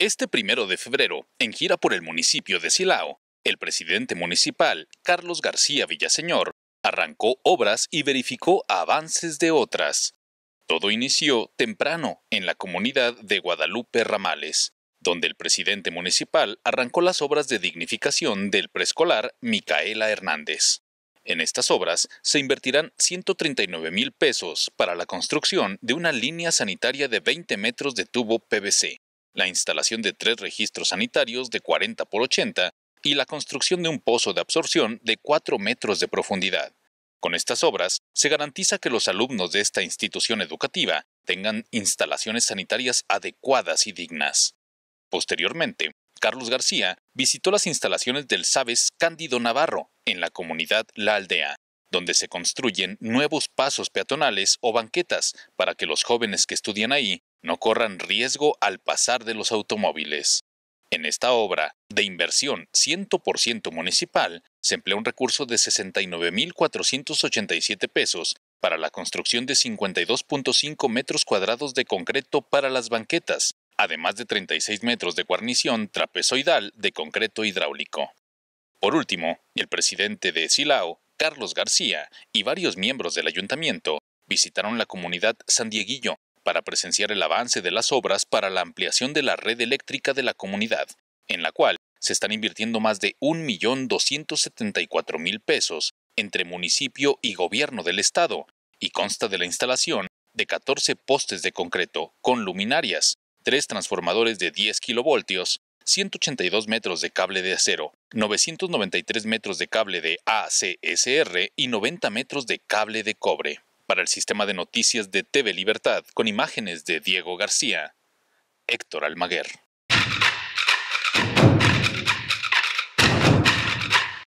Este primero de febrero, en gira por el municipio de Silao, el presidente municipal, Carlos García Villaseñor, arrancó obras y verificó avances de otras. Todo inició temprano en la comunidad de Guadalupe Ramales, donde el presidente municipal arrancó las obras de dignificación del preescolar Micaela Hernández. En estas obras se invertirán 139 mil pesos para la construcción de una línea sanitaria de 20 metros de tubo PVC, la instalación de tres registros sanitarios de 40 por 80 y la construcción de un pozo de absorción de 4 metros de profundidad. Con estas obras, se garantiza que los alumnos de esta institución educativa tengan instalaciones sanitarias adecuadas y dignas. Posteriormente, Carlos García visitó las instalaciones del Sabes Cándido Navarro en la comunidad La Aldea, donde se construyen nuevos pasos peatonales o banquetas para que los jóvenes que estudian ahí no corran riesgo al pasar de los automóviles. En esta obra, de inversión 100% municipal, se emplea un recurso de 69.487 pesos para la construcción de 52.5 metros cuadrados de concreto para las banquetas, además de 36 metros de guarnición trapezoidal de concreto hidráulico. Por último, el presidente de Silao Carlos García y varios miembros del ayuntamiento visitaron la comunidad San Dieguillo para presenciar el avance de las obras para la ampliación de la red eléctrica de la comunidad, en la cual se están invirtiendo más de 1.274.000 pesos entre municipio y gobierno del estado, y consta de la instalación de 14 postes de concreto con luminarias, tres transformadores de 10 kilovoltios, 182 metros de cable de acero, 993 metros de cable de ACSR y 90 metros de cable de cobre. Para el sistema de noticias de TV Libertad, con imágenes de Diego García, Héctor Almaguer.